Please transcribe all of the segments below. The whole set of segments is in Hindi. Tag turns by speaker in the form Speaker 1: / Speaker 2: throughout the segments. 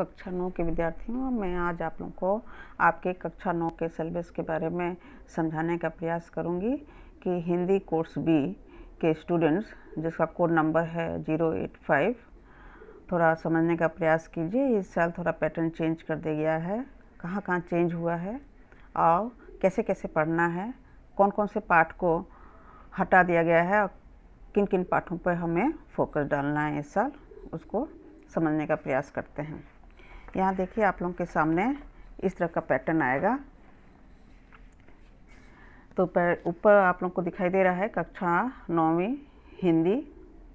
Speaker 1: कक्षा नौ के विद्यार्थी हूँ मैं आज आप लोगों को आपके कक्षा नौ के सिलेबस के बारे में समझाने का प्रयास करूँगी कि हिंदी कोर्स बी के स्टूडेंट्स जिसका कोड नंबर है जीरो एट फाइव थोड़ा समझने का प्रयास कीजिए इस साल थोड़ा पैटर्न चेंज कर दिया गया है कहाँ कहाँ चेंज हुआ है और कैसे कैसे पढ़ना है कौन कौन से पाठ को हटा दिया गया है और किन किन पाठों पर हमें फोकस डालना है इस साल उसको समझने का प्रयास करते हैं यहाँ देखिए आप लोगों के सामने इस तरह का पैटर्न आएगा तो ऊपर आप लोगों को दिखाई दे रहा है कक्षा नौवीं हिंदी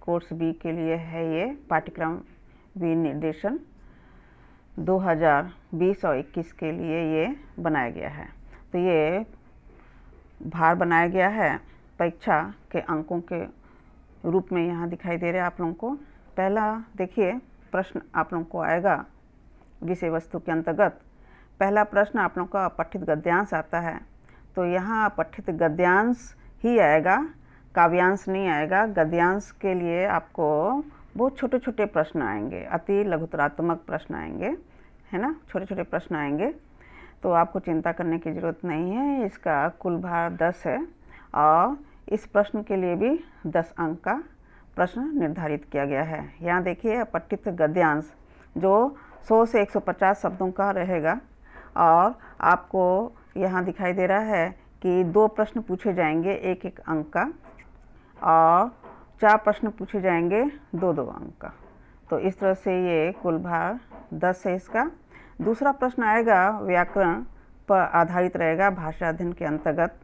Speaker 1: कोर्स बी के लिए है ये पाठ्यक्रम निर्देशन 2020 और 21 के लिए ये बनाया गया है तो ये भार बनाया गया है परीक्षा के अंकों के रूप में यहाँ दिखाई दे रहे हैं आप लोगों को पहला देखिए प्रश्न आप लोगों को आएगा विषय वस्तु के अंतर्गत पहला प्रश्न आप लोगों का अपठित गद्यांश आता है तो यहाँ अपठित गद्यांश ही आएगा काव्यांश नहीं आएगा गद्यांश के लिए आपको बहुत छोटे छोटे प्रश्न आएंगे अति लघुतरात्मक प्रश्न आएंगे है ना छोटे छोटे प्रश्न आएंगे तो आपको चिंता करने की ज़रूरत नहीं है इसका कुल भार दस है और इस प्रश्न के लिए भी दस अंक का प्रश्न निर्धारित किया गया है यहाँ देखिए पठित गद्यांश जो 100 से 150 शब्दों का रहेगा और आपको यहाँ दिखाई दे रहा है कि दो प्रश्न पूछे जाएंगे एक एक अंक का और चार प्रश्न पूछे जाएंगे दो दो अंक का तो इस तरह से ये कुल भार दस है इसका दूसरा प्रश्न आएगा व्याकरण पर आधारित रहेगा भाषा अध्ययन के अंतर्गत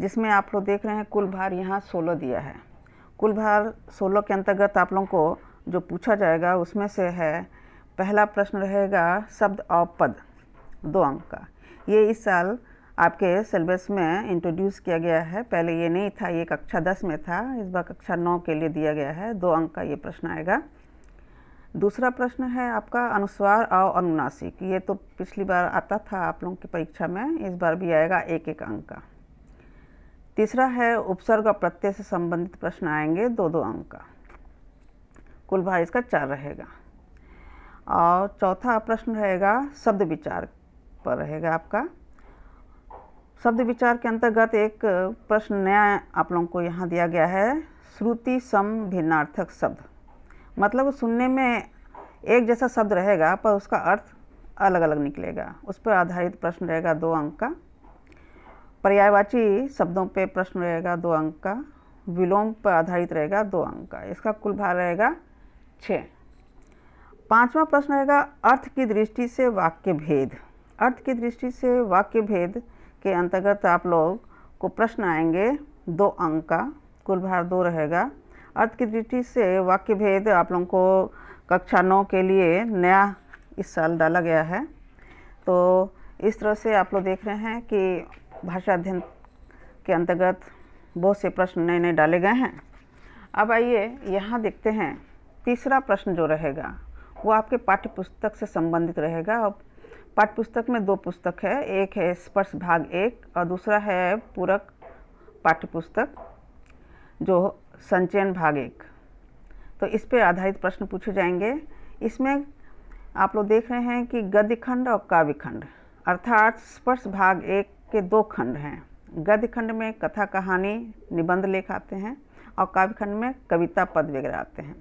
Speaker 1: जिसमें आप लोग देख रहे हैं कुल भार यहाँ सोलह दिया है कुल भार सोलह के अंतर्गत आप लोगों को जो पूछा जाएगा उसमें से है पहला प्रश्न रहेगा शब्द और पद दो अंक का ये इस साल आपके सिलेबस में इंट्रोड्यूस किया गया है पहले ये नहीं था ये कक्षा दस में था इस बार कक्षा नौ के लिए दिया गया है दो अंक का ये प्रश्न आएगा दूसरा प्रश्न है आपका अनुस्वार और अनुनासिक ये तो पिछली बार आता था आप लोगों की परीक्षा में इस बार भी आएगा एक एक अंक का तीसरा है उपसर्ग और प्रत्यय से संबंधित प्रश्न आएंगे दो दो अंक का कुल भाई इसका चार रहेगा और चौथा प्रश्न रहेगा शब्द विचार पर रहेगा आपका शब्द विचार के अंतर्गत एक प्रश्न नया आप लोगों को यहाँ दिया गया है श्रुति सम भिन्नार्थक शब्द मतलब सुनने में एक जैसा शब्द रहेगा पर उसका अर्थ अलग अलग निकलेगा उस पर आधारित प्रश्न रहेगा दो अंक का पर्यायवाची शब्दों पे प्रश्न रहेगा दो अंक का विलोम पर आधारित रहेगा दो अंक का इसका कुल भार रहेगा छः पांचवा प्रश्न रहेगा अर्थ की दृष्टि से वाक्य भेद अर्थ की दृष्टि से वाक्य भेद के अंतर्गत आप लोग को प्रश्न आएंगे दो अंक का कुल भार दो रहेगा अर्थ की दृष्टि से वाक्य भेद आप लोगों को कक्षा नौ के लिए नया इस साल डाला गया है तो इस तरह से आप लोग देख रहे हैं कि भाषा अध्ययन के अंतर्गत बहुत से प्रश्न नए नए डाले गए हैं अब आइए यहाँ देखते हैं तीसरा प्रश्न जो रहेगा वो आपके पाठ्य पुस्तक से संबंधित रहेगा और पाठ्य पुस्तक में दो पुस्तक है एक है स्पर्श भाग एक और दूसरा है पूरक पाठ्य पुस्तक जो संचयन भाग एक तो इस पर आधारित प्रश्न पूछे जाएंगे इसमें आप लोग देख रहे हैं कि गद्य खंड और काव्य खंड अर्थात स्पर्श भाग एक के दो खंड हैं गद्य खंड में कथा कहानी निबंध लेख आते हैं और काव्य खंड में कविता पद वगैरह आते हैं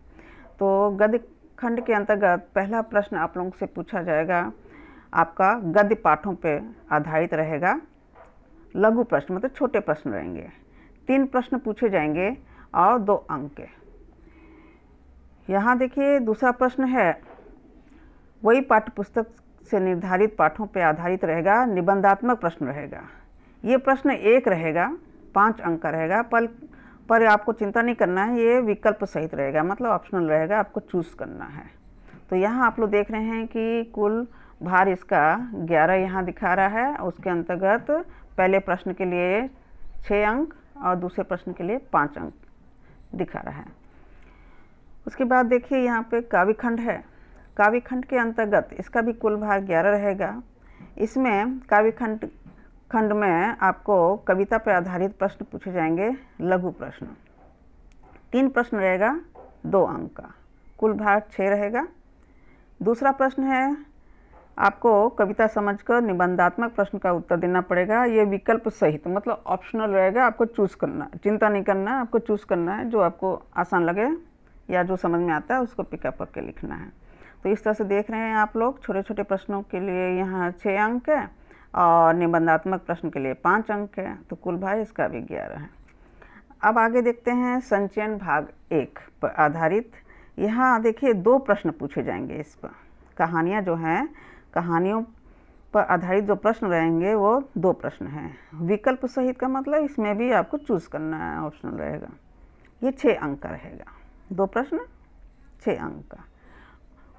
Speaker 1: तो गद्य खंड के अंतर्गत पहला प्रश्न आप लोगों से पूछा जाएगा आपका गद्य पाठों पर आधारित रहेगा लघु प्रश्न मतलब छोटे प्रश्न रहेंगे तीन प्रश्न पूछे जाएंगे और दो अंक के यहाँ देखिए दूसरा प्रश्न है वही पाठ्यपुस्तक से निर्धारित पाठों पर आधारित रहेगा निबंधात्मक प्रश्न रहेगा ये प्रश्न एक रहेगा पाँच अंक का रहेगा पल पर आपको चिंता नहीं करना है ये विकल्प सहित रहेगा मतलब ऑप्शनल रहेगा आपको चूज़ करना है तो यहाँ आप लोग देख रहे हैं कि कुल भार इसका 11 यहाँ दिखा रहा है उसके अंतर्गत पहले प्रश्न के लिए 6 अंक और दूसरे प्रश्न के लिए 5 अंक दिखा रहा है उसके बाद देखिए यहाँ पे काव्यखंड है काव्यखंड के अंतर्गत इसका भी कुल भार 11 रहेगा इसमें काव्यखंड खंड में आपको कविता पर आधारित प्रश्न पूछे जाएंगे लघु प्रश्न तीन प्रश्न रहेगा दो अंक का कुल भाग छः रहेगा दूसरा प्रश्न है आपको कविता समझकर निबंधात्मक प्रश्न का उत्तर देना पड़ेगा ये विकल्प सहित तो मतलब ऑप्शनल रहेगा आपको चूज करना चिंता नहीं करना है आपको चूज करना है जो आपको आसान लगे या जो समझ में आता है उसको पिकअप करके लिखना है तो इस तरह से देख रहे हैं आप लोग छोटे छोटे प्रश्नों के लिए यहाँ छः अंक है और निबंधात्मक प्रश्न के लिए पाँच अंक है तो कुल भाई इसका भी ग्यारह है अब आगे देखते हैं संचयन भाग एक पर आधारित यहाँ देखिए दो प्रश्न पूछे जाएंगे इस पर कहानियाँ जो हैं कहानियों पर आधारित जो प्रश्न रहेंगे वो दो प्रश्न हैं विकल्प सहित का मतलब इसमें भी आपको चूज़ करना है ऑप्शनल रहेगा ये छः अंक का रहेगा दो प्रश्न छः अंक का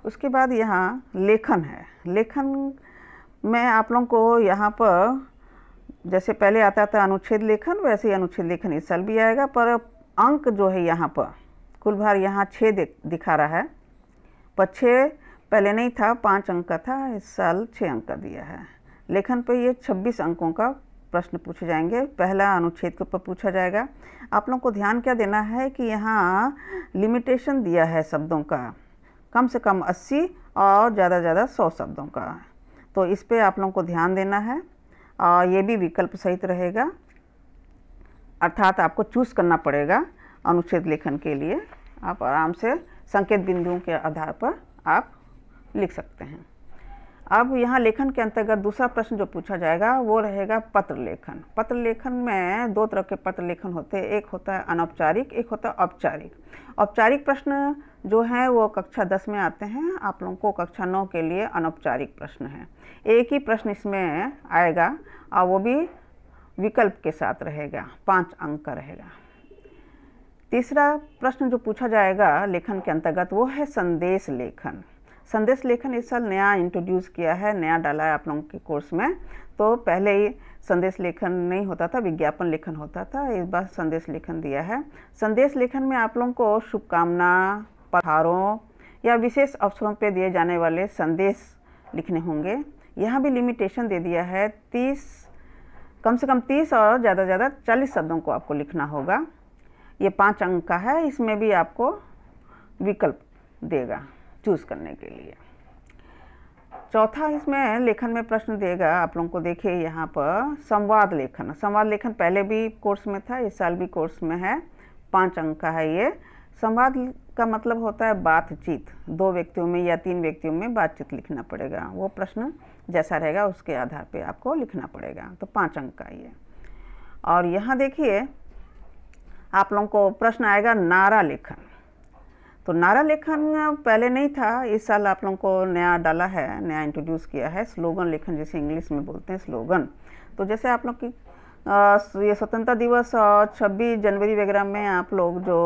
Speaker 1: उसके बाद यहाँ लेखन है लेखन मैं आप लोगों को यहाँ पर जैसे पहले आता था अनुच्छेद लेखन वैसे ही अनुच्छेद लेखन इस साल भी आएगा पर अंक जो है यहाँ पर कुल भार यहाँ छः दिखा रहा है पर छः पहले नहीं था पाँच अंक का था इस साल छः अंक का दिया है लेखन पर ये छब्बीस अंकों का प्रश्न पूछे जाएंगे पहला अनुच्छेद के ऊपर पूछा जाएगा आप लोगों को ध्यान क्या देना है कि यहाँ लिमिटेशन दिया है शब्दों का कम से कम अस्सी और ज़्यादा ज़्यादा सौ शब्दों का तो इस पर आप लोगों को ध्यान देना है और ये भी विकल्प सहित रहेगा अर्थात आपको चूज़ करना पड़ेगा अनुच्छेद लेखन के लिए आप आराम से संकेत बिंदुओं के आधार पर आप लिख सकते हैं अब यहाँ लेखन के अंतर्गत दूसरा प्रश्न जो पूछा जाएगा वो रहेगा पत्र लेखन पत्र लेखन में दो तरह के पत्र लेखन होते हैं एक होता है अनौपचारिक एक होता है औपचारिक औपचारिक प्रश्न जो हैं वो कक्षा दस में आते हैं आप लोगों को कक्षा नौ के लिए अनौपचारिक प्रश्न है एक ही प्रश्न इसमें आएगा और वो भी विकल्प के साथ रहेगा पाँच अंक का रहेगा तीसरा प्रश्न जो पूछा जाएगा लेखन के अंतर्गत वो है संदेश लेखन संदेश लेखन इस साल नया इंट्रोड्यूस किया है नया डाला है आप लोगों के कोर्स में तो पहले ही संदेश लेखन नहीं होता था विज्ञापन लेखन होता था इस बार संदेश लेखन दिया है संदेश लेखन में आप लोगों को शुभकामना पत्थरों या विशेष अवसरों पर दिए जाने वाले संदेश लिखने होंगे यहाँ भी लिमिटेशन दे दिया है तीस कम से कम तीस और ज़्यादा से ज़्यादा चालीस शब्दों को आपको लिखना होगा ये पाँच अंक का है इसमें भी आपको विकल्प देगा चूज़ करने के लिए चौथा इसमें लेखन में प्रश्न देगा आप लोगों को देखिए यहाँ पर संवाद लेखन संवाद लेखन पहले भी कोर्स में था इस साल भी कोर्स में है पाँच अंक का है ये संवाद का मतलब होता है बातचीत दो व्यक्तियों में या तीन व्यक्तियों में बातचीत लिखना पड़ेगा वो प्रश्न जैसा रहेगा उसके आधार पे आपको लिखना पड़ेगा तो पाँच अंक का ये और यहाँ देखिए आप लोगों को प्रश्न आएगा नारा लेखन तो नारा लेखन पहले नहीं था इस साल आप लोगों को नया डाला है नया इंट्रोड्यूस किया है स्लोगन लेखन जैसे इंग्लिश में बोलते हैं स्लोगन तो जैसे आप लोग की ये स्वतंत्रता दिवस और 26 जनवरी वगैरह में आप लोग जो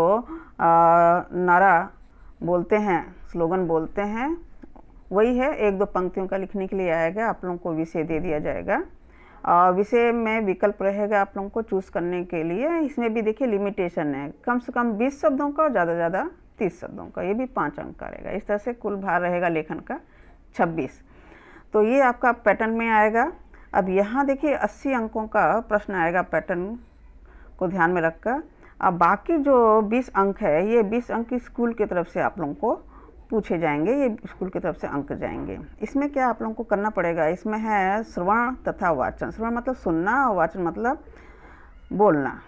Speaker 1: नारा बोलते हैं स्लोगन बोलते हैं वही है एक दो पंक्तियों का लिखने के लिए आएगा आप लोगों को विषय दे दिया जाएगा और विषय में विकल्प रहेगा आप लोगों को चूज़ करने के लिए इसमें भी देखिए लिमिटेशन है कम से कम 20 शब्दों का और ज़्यादा से ज़्यादा 30 शब्दों का ये भी पाँच अंक का रहेगा इस तरह से कुल भार रहेगा लेखन का 26 तो ये आपका पैटर्न में आएगा अब यहाँ देखिए 80 अंकों का प्रश्न आएगा पैटर्न को ध्यान में रखकर अब बाकी जो 20 अंक है ये 20 अंक स्कूल की तरफ से आप लोगों को पूछे जाएंगे ये स्कूल की तरफ से अंक जाएंगे इसमें क्या आप लोगों को करना पड़ेगा इसमें है श्रवण तथा वाचन श्रवण मतलब सुनना और वाचन मतलब बोलना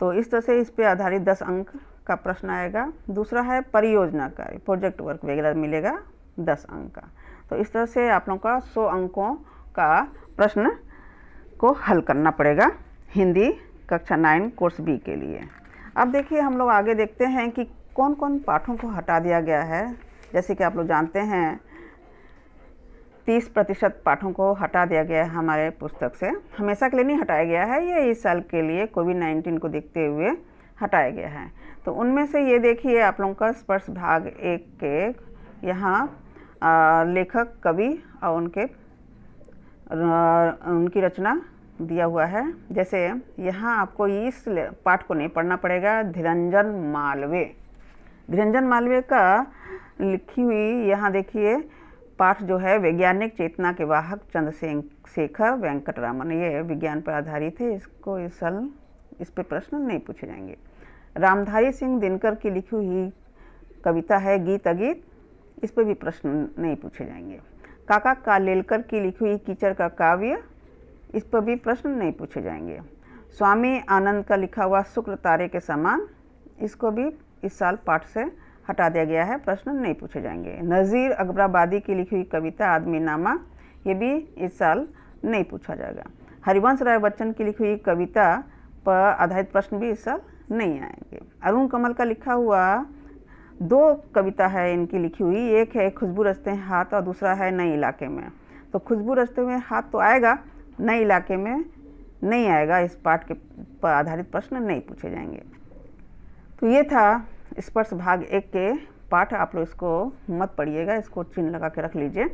Speaker 1: तो इस तरह से इस पर आधारित दस अंक का प्रश्न आएगा दूसरा है परियोजना का प्रोजेक्ट वर्क वगैरह मिलेगा दस अंक का तो इस तरह से आप लोगों का सौ अंकों का प्रश्न को हल करना पड़ेगा हिंदी कक्षा नाइन कोर्स बी के लिए अब देखिए हम लोग आगे देखते हैं कि कौन कौन पाठों को हटा दिया गया है जैसे कि आप लोग जानते हैं तीस प्रतिशत पाठों को हटा दिया गया है हमारे पुस्तक से हमेशा के लिए नहीं हटाया गया है ये इस साल के लिए कोविड नाइन्टीन को देखते हुए हटाया गया है तो उनमें से ये देखिए आप लोगों का स्पर्श भाग एक के यहाँ लेखक कवि और उनके उनकी रचना दिया हुआ है जैसे यहाँ आपको इस पाठ को नहीं पढ़ना पड़ेगा धीरंजन मालवे धीरंजन मालवे का लिखी हुई यहाँ देखिए पाठ जो है वैज्ञानिक चेतना के वाहक चंद्रसेन शेखर रामन ये विज्ञान पर आधारित है इसको इस साल इस पर प्रश्न नहीं पूछे जाएंगे रामधारी सिंह दिनकर की लिखी हुई कविता है गीत अगीत इस पर भी प्रश्न नहीं पूछे जाएंगे काका कालेलकर की लिखी हुई कीचड़ का काव्य इस पर भी प्रश्न नहीं पूछे जाएंगे स्वामी आनंद का लिखा हुआ शुक्र तारे के समान इसको भी इस साल पाठ से हटा दिया गया है प्रश्न नहीं पूछे जाएंगे नज़ीर अकबराबादी की लिखी हुई कविता आदमी नामा ये भी इस साल नहीं पूछा जाएगा हरिवंश राय बच्चन की लिखी हुई कविता पर आधारित प्रश्न भी इस साल नहीं आएंगे अरुण कमल का लिखा हुआ दो कविता है इनकी लिखी हुई एक है खुशबू रस्ते हैं हाथ और दूसरा है नए इलाके में तो खुशबू रस्ते में हाथ तो आएगा नए इलाके में नहीं आएगा इस पाठ के पर आधारित प्रश्न नहीं पूछे जाएंगे तो ये था स्पर्श भाग एक के पाठ आप लोग इसको मत पढ़िएगा इसको चिन्ह लगा के रख लीजिए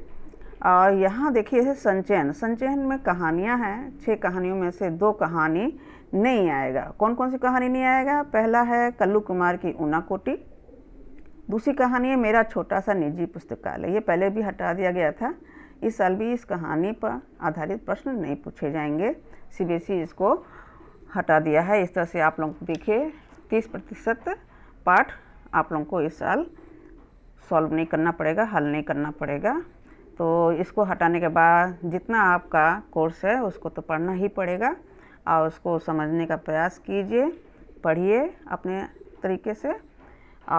Speaker 1: और यहाँ देखिए संचयन संचयन में कहानियाँ हैं छः कहानियों में से दो कहानी नहीं आएगा कौन कौन सी कहानी नहीं आएगा पहला है कल्लू कुमार की ऊना कोटी दूसरी कहानी है मेरा छोटा सा निजी पुस्तकालय ये पहले भी हटा दिया गया था इस साल भी इस कहानी पर आधारित प्रश्न नहीं पूछे जाएंगे सी इसको हटा दिया है इस तरह से आप लोग देखिए तीस प्रतिशत पाठ आप लोगों को इस साल सॉल्व नहीं करना पड़ेगा हल नहीं करना पड़ेगा तो इसको हटाने के बाद जितना आपका कोर्स है उसको तो पढ़ना ही पड़ेगा और उसको समझने का प्रयास कीजिए पढ़िए अपने तरीके से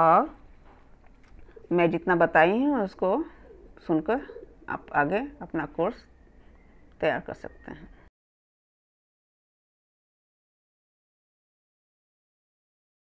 Speaker 1: और मैं जितना बताई हूँ उसको सुनकर आप आगे अपना कोर्स तैयार कर सकते हैं